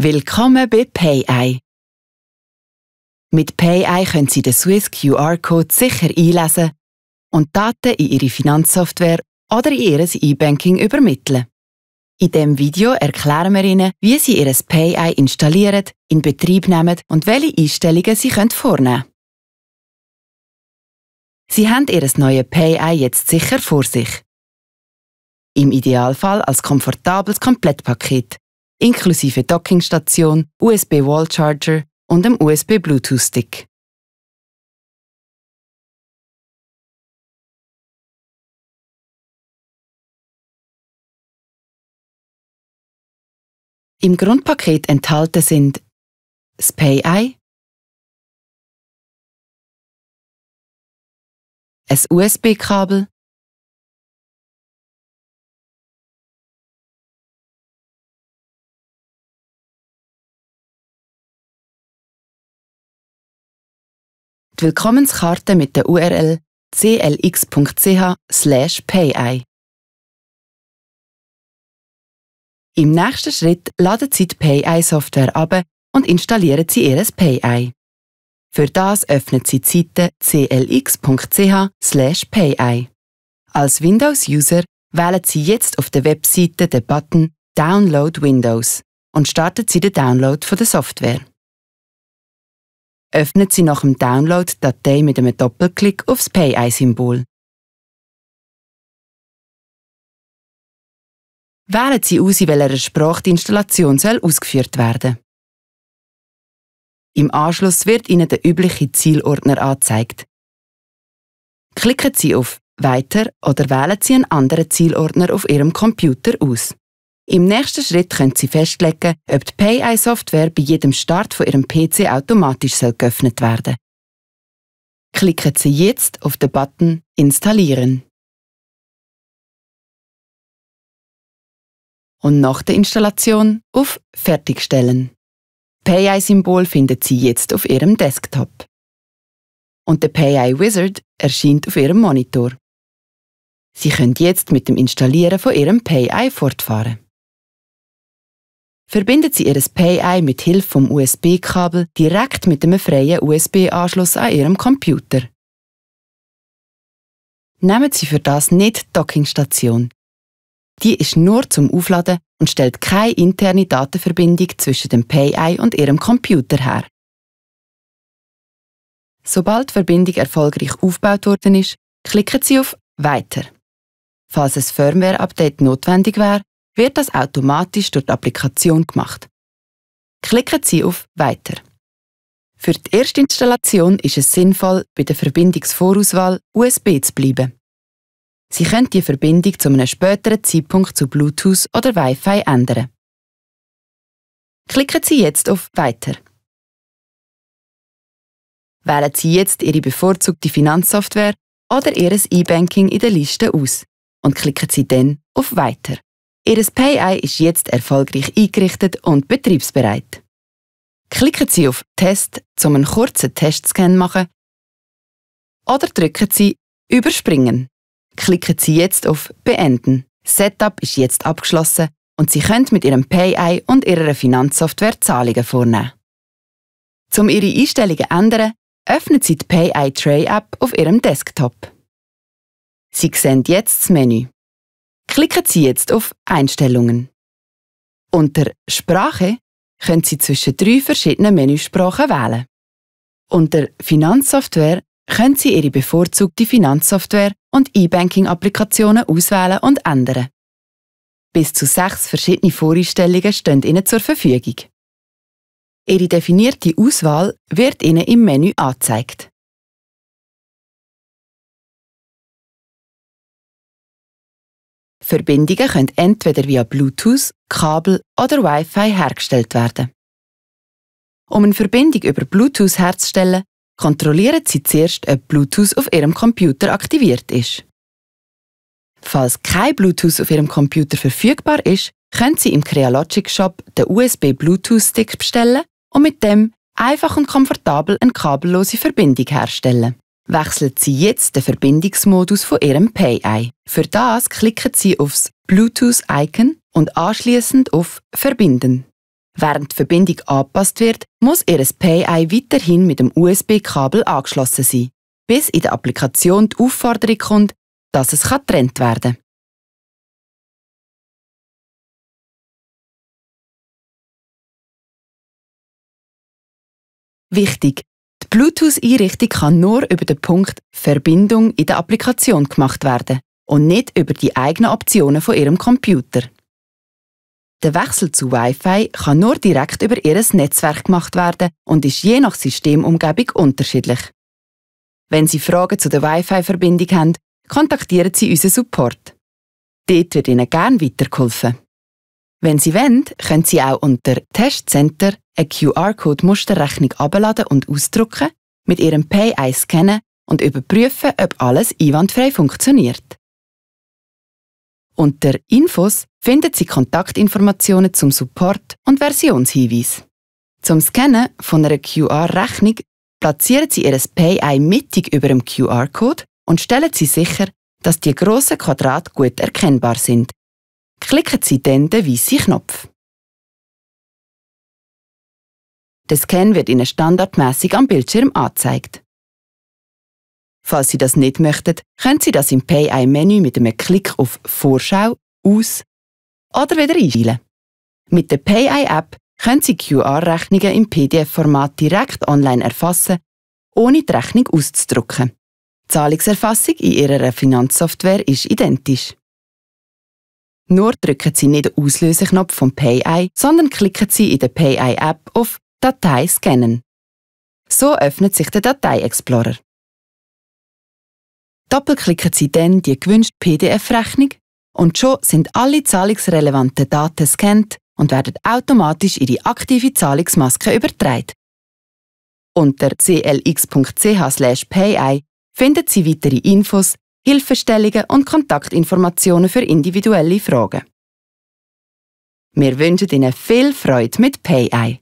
Willkommen bei PayEye. Mit PayEye können Sie den Swiss QR-Code sicher einlesen und Daten in Ihre Finanzsoftware oder in Ihr E-Banking übermitteln. In diesem Video erklären wir Ihnen, wie Sie Ihr PayEye installieren, in Betrieb nehmen und welche Einstellungen Sie vornehmen können. Sie haben Ihr neues PayEye jetzt sicher vor sich. Im Idealfall als komfortables Komplettpaket inklusive Dockingstation, USB Wall Charger und einem USB Bluetooth Stick. Im Grundpaket enthalten sind das Pay-Eye, ein USB-Kabel, Willkommenskarte mit der URL clx.ch/payei. Im nächsten Schritt laden Sie die PayEye-Software ab und installieren Sie Ihr PayEye. Für das öffnen Sie die Seite clx.ch/payEye. Als Windows-User wählen Sie jetzt auf der Webseite den Button Download Windows und starten Sie den Download von der Software öffnet sie nach dem Download die Datei mit einem Doppelklick aufs Pay-Eye-Symbol. Wählen Sie aus, in welcher Sprache die Installation soll ausgeführt werden Im Anschluss wird Ihnen der übliche Zielordner angezeigt. Klicken Sie auf Weiter oder wählen Sie einen anderen Zielordner auf Ihrem Computer aus. Im nächsten Schritt können Sie festlegen, ob die PayEye-Software bei jedem Start von Ihrem PC automatisch geöffnet werden soll. Klicken Sie jetzt auf den Button Installieren. Und nach der Installation auf Fertigstellen. PayEye-Symbol finden Sie jetzt auf Ihrem Desktop. Und der PayEye Wizard erscheint auf Ihrem Monitor. Sie können jetzt mit dem Installieren von Ihrem PayEye fortfahren. Verbinden Sie Ihr Pay-Eye mit Hilfe vom USB-Kabel direkt mit einem freien USB-Anschluss an Ihrem Computer. Nehmen Sie für das nicht die Dockingstation. Die ist nur zum Aufladen und stellt keine interne Datenverbindung zwischen dem Pay-Eye und Ihrem Computer her. Sobald die Verbindung erfolgreich aufgebaut worden ist, klicken Sie auf Weiter. Falls ein Firmware-Update notwendig wäre, wird das automatisch durch die Applikation gemacht. Klicken Sie auf Weiter. Für die erste Installation ist es sinnvoll, bei der Verbindungsvorauswahl USB zu bleiben. Sie können die Verbindung zu einem späteren Zeitpunkt zu Bluetooth oder Wi-Fi ändern. Klicken Sie jetzt auf Weiter. Wählen Sie jetzt Ihre bevorzugte Finanzsoftware oder Ihres E-Banking in der Liste aus und klicken Sie dann auf Weiter. Ihr PayEye ist jetzt erfolgreich eingerichtet und betriebsbereit. Klicken Sie auf Test, um einen kurzen Testscan zu machen. Oder drücken Sie Überspringen. Klicken Sie jetzt auf Beenden. Setup ist jetzt abgeschlossen und Sie können mit Ihrem PayEye und Ihrer Finanzsoftware Zahlungen vornehmen. Um Ihre Einstellungen zu ändern, öffnen Sie die pay Tray App auf Ihrem Desktop. Sie sehen jetzt das Menü. Klicken Sie jetzt auf Einstellungen. Unter Sprache können Sie zwischen drei verschiedenen Menüsprachen wählen. Unter Finanzsoftware können Sie Ihre bevorzugte Finanzsoftware und E-Banking-Applikationen auswählen und ändern. Bis zu sechs verschiedene Voreinstellungen stehen Ihnen zur Verfügung. Ihre definierte Auswahl wird Ihnen im Menü angezeigt. Verbindungen können entweder via Bluetooth, Kabel oder Wi-Fi hergestellt werden. Um eine Verbindung über Bluetooth herzustellen, kontrollieren Sie zuerst, ob Bluetooth auf Ihrem Computer aktiviert ist. Falls kein Bluetooth auf Ihrem Computer verfügbar ist, können Sie im Crealogic Shop den USB Bluetooth Stick bestellen und mit dem einfach und komfortabel eine kabellose Verbindung herstellen wechselt Sie jetzt den Verbindungsmodus von Ihrem Pay ein. Für das klicken Sie aufs Bluetooth-Icon und anschließend auf Verbinden. Während die Verbindung angepasst wird, muss Ihr Pay-Eye weiterhin mit dem USB-Kabel angeschlossen sein, bis in der Applikation die Aufforderung kommt, dass es getrennt werden kann. Wichtig, Bluetooth-Einrichtung kann nur über den Punkt Verbindung in der Applikation gemacht werden und nicht über die eigenen Optionen von Ihrem Computer. Der Wechsel zu Wi-Fi kann nur direkt über Ihr Netzwerk gemacht werden und ist je nach Systemumgebung unterschiedlich. Wenn Sie Fragen zu der Wi-Fi-Verbindung haben, kontaktieren Sie unseren Support. Dort wird Ihnen gern weitergeholfen. Wenn Sie wollen, können Sie auch unter Testcenter eine QR-Code-Musterrechnung abladen und ausdrucken, mit Ihrem Pay Eye scannen und überprüfen, ob alles einwandfrei funktioniert. Unter Infos finden Sie Kontaktinformationen zum Support und Versionshinweis. Zum Scannen von einer QR-Rechnung platzieren Sie Ihr Pay-Eye mittig über dem QR-Code und stellen Sie sicher, dass die grossen Quadrate gut erkennbar sind, klicken Sie dann den weißen Knopf. Der Scan wird Ihnen standardmäßig am Bildschirm angezeigt. Falls Sie das nicht möchten, können Sie das im payeye menü mit einem Klick auf Vorschau, Aus oder wieder einstellen. Mit der payeye app können Sie QR-Rechnungen im PDF-Format direkt online erfassen, ohne die Rechnung auszudrucken. Die Zahlungserfassung in Ihrer Finanzsoftware ist identisch. Nur drücken Sie nicht den Auslöseknopf vom PayEye, sondern klicken Sie in der PayEye-App auf Datei scannen. So öffnet sich der Datei-Explorer. Doppelklicken Sie dann die gewünschte PDF-Rechnung und schon sind alle zahlungsrelevanten Daten scannt und werden automatisch in die aktive Zahlungsmaske übertragen. Unter clx.ch/payi finden Sie weitere Infos Hilfestellungen und Kontaktinformationen für individuelle Fragen. Wir wünschen Ihnen viel Freude mit PayEye.